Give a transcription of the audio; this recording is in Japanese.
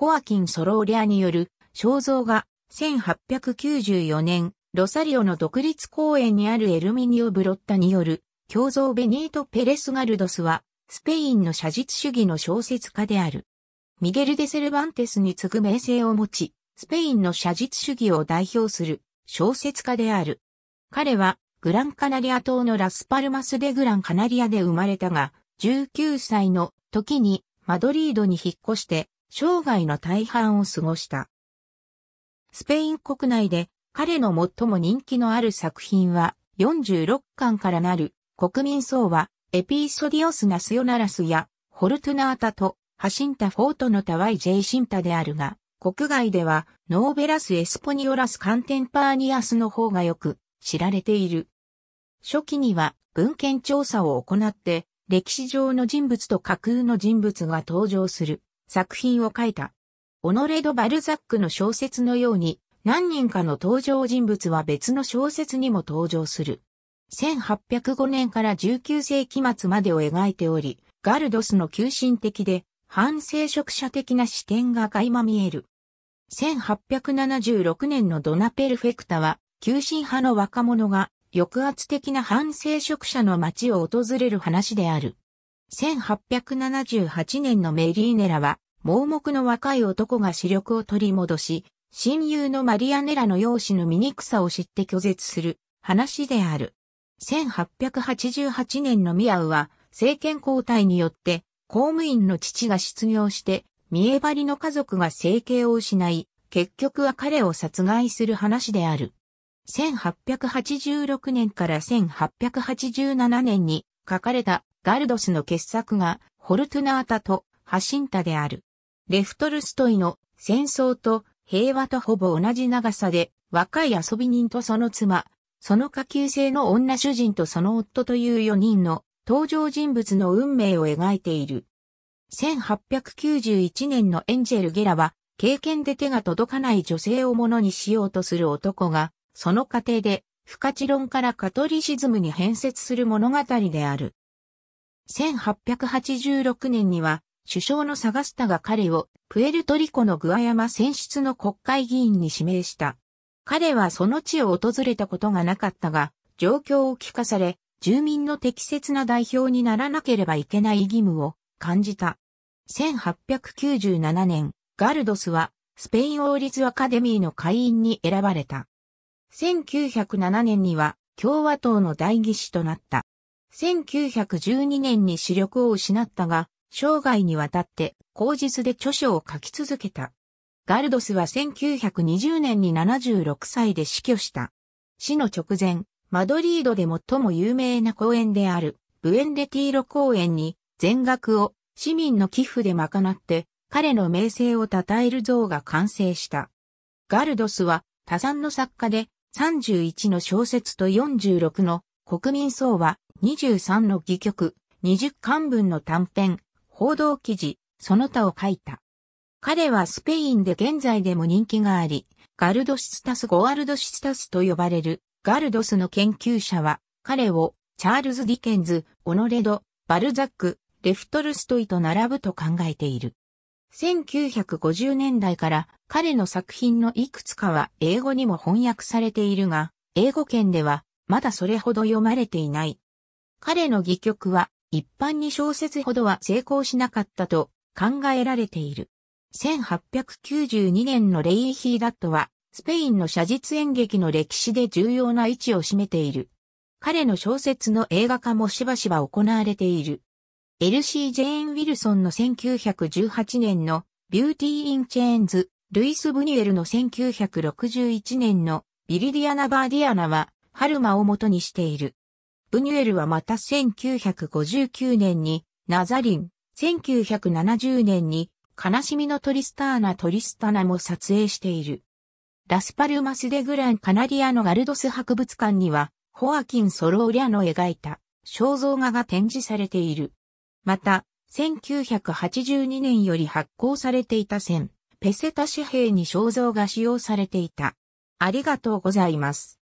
ホアキン・ソローリアによる肖像画、1894年、ロサリオの独立公園にあるエルミニオ・ブロッタによる、胸像ベニート・ペレス・ガルドスは、スペインの写実主義の小説家である。ミゲル・デ・セルバンテスに次ぐ名声を持ち、スペインの写実主義を代表する小説家である。彼は、グランカナリア島のラスパルマス・デ・グランカナリアで生まれたが、19歳の時にマドリードに引っ越して、生涯の大半を過ごした。スペイン国内で彼の最も人気のある作品は46巻からなる国民総はエピソディオスナスヨナラスやホルトゥナータとハシンタフォートのタワイジェイシンタであるが、国外ではノーベラスエスポニオラスカンテンパーニアスの方がよく知られている。初期には文献調査を行って歴史上の人物と架空の人物が登場する。作品を書いた。オノレド・バルザックの小説のように、何人かの登場人物は別の小説にも登場する。1805年から19世紀末までを描いており、ガルドスの急進的で、反聖職者的な視点が垣間見える。1876年のドナペルフェクタは、急進派の若者が、抑圧的な反聖職者の街を訪れる話である。1878年のメリーネラは、盲目の若い男が視力を取り戻し、親友のマリアネラの容姿の醜さを知って拒絶する話である。1888年のミアウは政権交代によって公務員の父が失業して見え張りの家族が生計を失い、結局は彼を殺害する話である。1886年から1887年に書かれたガルドスの傑作がホルトゥナータとハシンタである。レフトルストイの戦争と平和とほぼ同じ長さで、若い遊び人とその妻、その下級生の女主人とその夫という4人の登場人物の運命を描いている。1891年のエンジェル・ゲラは、経験で手が届かない女性をものにしようとする男が、その過程で、不可知論からカトリシズムに変節する物語である。1886年には、首相のサガスタが彼をプエルトリコのグアヤマ選出の国会議員に指名した。彼はその地を訪れたことがなかったが、状況を聞かされ、住民の適切な代表にならなければいけない義務を感じた。1897年、ガルドスはスペイン王立アカデミーの会員に選ばれた。1907年には共和党の代議士となった。1912年に主力を失ったが、生涯にわたって口実で著書を書き続けた。ガルドスは1920年に76歳で死去した。死の直前、マドリードで最も有名な公園であるブエンデティーロ公園に全額を市民の寄付で賄って彼の名声を称える像が完成した。ガルドスは多産の作家で31の小説と46の国民総和23の戯曲20巻分の短編報道記事、その他を書いた。彼はスペインで現在でも人気があり、ガルドシスタス・ゴアルドシスタスと呼ばれるガルドスの研究者は、彼をチャールズ・ディケンズ、オノレド、バルザック、レフトルストイと並ぶと考えている。1950年代から彼の作品のいくつかは英語にも翻訳されているが、英語圏ではまだそれほど読まれていない。彼の戯曲は一般に小説ほどは成功しなかったと考えられている。1892年のレイヒーダットは、スペインの写実演劇の歴史で重要な位置を占めている。彼の小説の映画化もしばしば行われている。エルシー・ジェーン・ウィルソンの1918年のビューティー・イン・チェーンズ、ルイス・ブニュエルの1961年のビリディアナ・バーディアナは、ハルマを元にしている。ブニュエルはまた1959年にナザリン、1970年に悲しみのトリスターナ・トリスタナも撮影している。ラスパルマスデグランカナリアのガルドス博物館には、ホアキン・ソローリャの描いた肖像画が展示されている。また、1982年より発行されていた線、ペセタ紙幣に肖像が使用されていた。ありがとうございます。